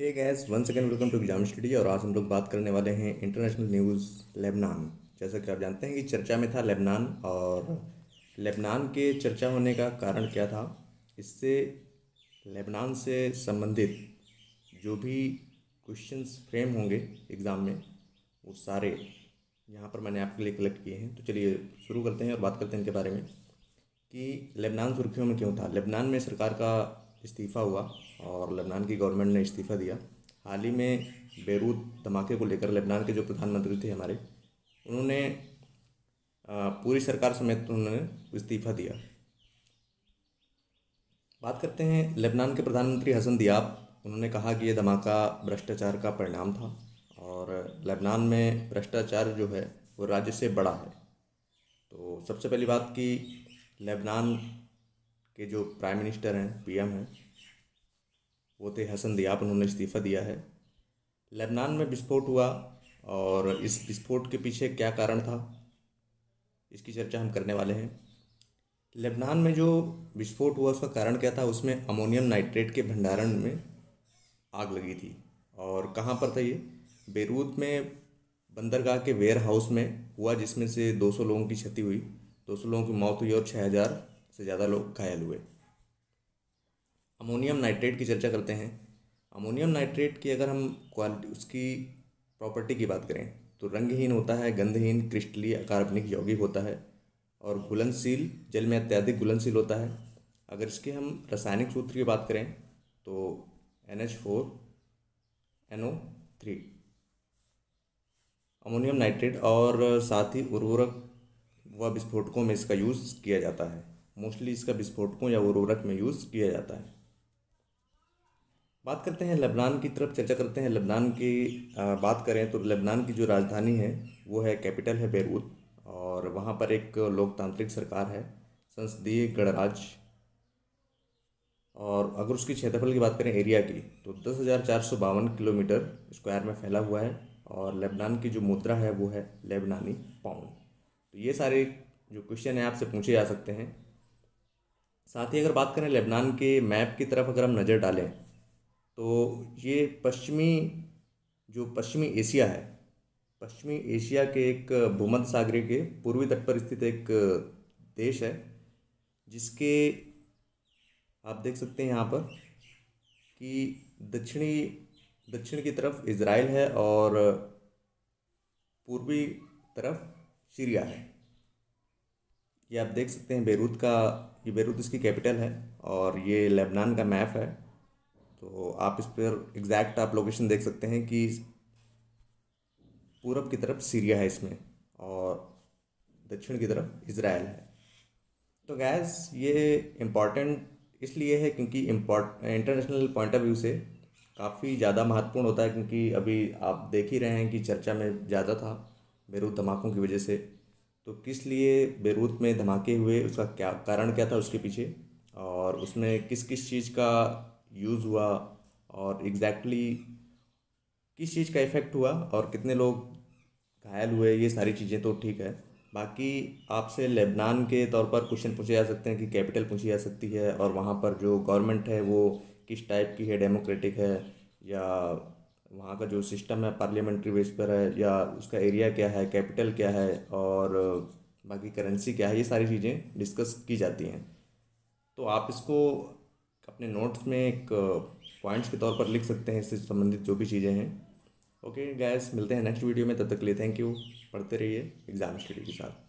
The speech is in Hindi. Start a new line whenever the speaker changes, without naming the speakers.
hey guys one second welcome to exam study और आज हम लोग बात करने वाले हैं इंटरनेशनल न्यूज़ लेबनान जैसा कि आप जानते हैं कि चर्चा में था लेबनान और लेबनान के चर्चा होने का कारण क्या था इससे लेबनान से संबंधित जो भी क्वेश्चंस फ्रेम होंगे एग्ज़ाम में वो सारे यहाँ पर मैंने आपके लिए कलेक्ट किए हैं तो चलिए शुरू करते हैं और बात करते हैं इनके बारे में कि लेबनान सुर्खियों में क्यों था लेबनान में सरकार का इस्तीफ़ा हुआ और लेबनान की गवर्नमेंट ने इस्तीफ़ा दिया हाल ही में बेरूत धमाके को लेकर लेबनान के जो प्रधानमंत्री थे हमारे उन्होंने पूरी सरकार समेत उन्होंने इस्तीफ़ा दिया बात करते हैं लेबनान के प्रधानमंत्री हसन दियाब उन्होंने कहा कि ये धमाका भ्रष्टाचार का परिणाम था और लेबनान में भ्रष्टाचार जो है वो राज्य से बड़ा है तो सबसे पहली बात कि लेबनान के जो प्राइम मिनिस्टर हैं पीएम हैं वो थे हसन दयाप उन्होंने इस्तीफ़ा दिया है लेबनान में विस्फोट हुआ और इस विस्फोट के पीछे क्या कारण था इसकी चर्चा हम करने वाले हैं लेबनान में जो विस्फोट हुआ उसका कारण क्या था उसमें अमोनियम नाइट्रेट के भंडारण में आग लगी थी और कहाँ पर था ये बेरूत में बंदरगाह के वेयर हाउस में हुआ जिसमें से 200 लोगों की क्षति हुई 200 लोगों की मौत हुई और 6000 से ज़्यादा लोग घायल हुए अमोनियम नाइट्रेट की चर्चा करते हैं अमोनियम नाइट्रेट की अगर हम क्वालिटी उसकी प्रॉपर्टी की बात करें तो रंगहीन होता है गंधहीन क्रिस्टली कार्बनिक यौगिक होता है और घुलनशील जल में अत्यधिक घुलनशील होता है अगर इसके हम रासायनिक सूत्र की बात करें तो N H four N O three ammonium nitrate और साथ ही उर्वरक व विस्फोटकों में इसका यूज़ किया जाता है मोस्टली इसका विस्फोटकों या उर्वरक में यूज़ किया जाता है बात करते हैं लेबनान की तरफ चर्चा करते हैं लेबनान की आ, बात करें तो लेबनान की जो राजधानी है वो है कैपिटल है बैरूत और वहाँ पर एक लोकतांत्रिक सरकार है संसदीय गणराज्य और अगर उसकी क्षेत्रफल की बात करें एरिया की तो दस हज़ार चार सौ बावन किलोमीटर स्क्वायर में फैला हुआ है और लेबनान की जो मुद्रा है वो है लेबनानी पाउंड तो ये सारे जो क्वेश्चन हैं आपसे पूछे जा सकते हैं साथ ही अगर बात करें लेबनान के मैप की तरफ अगर हम नज़र डालें तो ये पश्चिमी जो पश्चिमी एशिया है पश्चिमी एशिया के एक भूमध्य सागरी के पूर्वी तट पर स्थित एक देश है जिसके आप देख सकते हैं यहाँ पर कि दक्षिणी दक्षिण की तरफ इसराइल है और पूर्वी तरफ सीरिया है ये आप देख सकते हैं बेरूत का ये बेरूत इसकी कैपिटल है और ये लेबनान का मैप है तो आप इस पर एग्जैक्ट आप लोकेशन देख सकते हैं कि पूरब की तरफ सीरिया है इसमें और दक्षिण की तरफ इसराइल है तो गैस ये इम्पॉर्टेंट इसलिए है क्योंकि import international point of view से काफ़ी ज़्यादा महत्वपूर्ण होता है क्योंकि अभी आप देख ही रहे हैं कि चर्चा में ज़्यादा था बेरूत धमाकों की वजह से तो किस लिए बेरूत में धमाके हुए उसका क्या कारण क्या था उसके पीछे और उसमें किस किस चीज़ का यूज़ हुआ और एग्जैक्टली किस चीज़ का इफ़ेक्ट हुआ और कितने लोग घायल हुए ये सारी चीज़ें तो ठीक है बाकी आपसे लेबनान के तौर पर क्वेश्चन पूछे जा सकते हैं कि कैपिटल पूछी जा सकती है और वहाँ पर जो गवर्नमेंट है वो किस टाइप की है डेमोक्रेटिक है या वहाँ का जो सिस्टम है पार्लियामेंट्री बेस पर है या उसका एरिया क्या है कैपिटल क्या है और बाकी करेंसी क्या है ये सारी चीज़ें डिस्कस की जाती हैं तो आप इसको अपने नोट्स में एक पॉइंट्स के तौर पर लिख सकते हैं इससे संबंधित जो भी चीज़ें हैं ओके गैस मिलते हैं नेक्स्ट वीडियो में तब तक लिए थैंक यू पढ़ते रहिए एग्ज़ाम स्टडी के साथ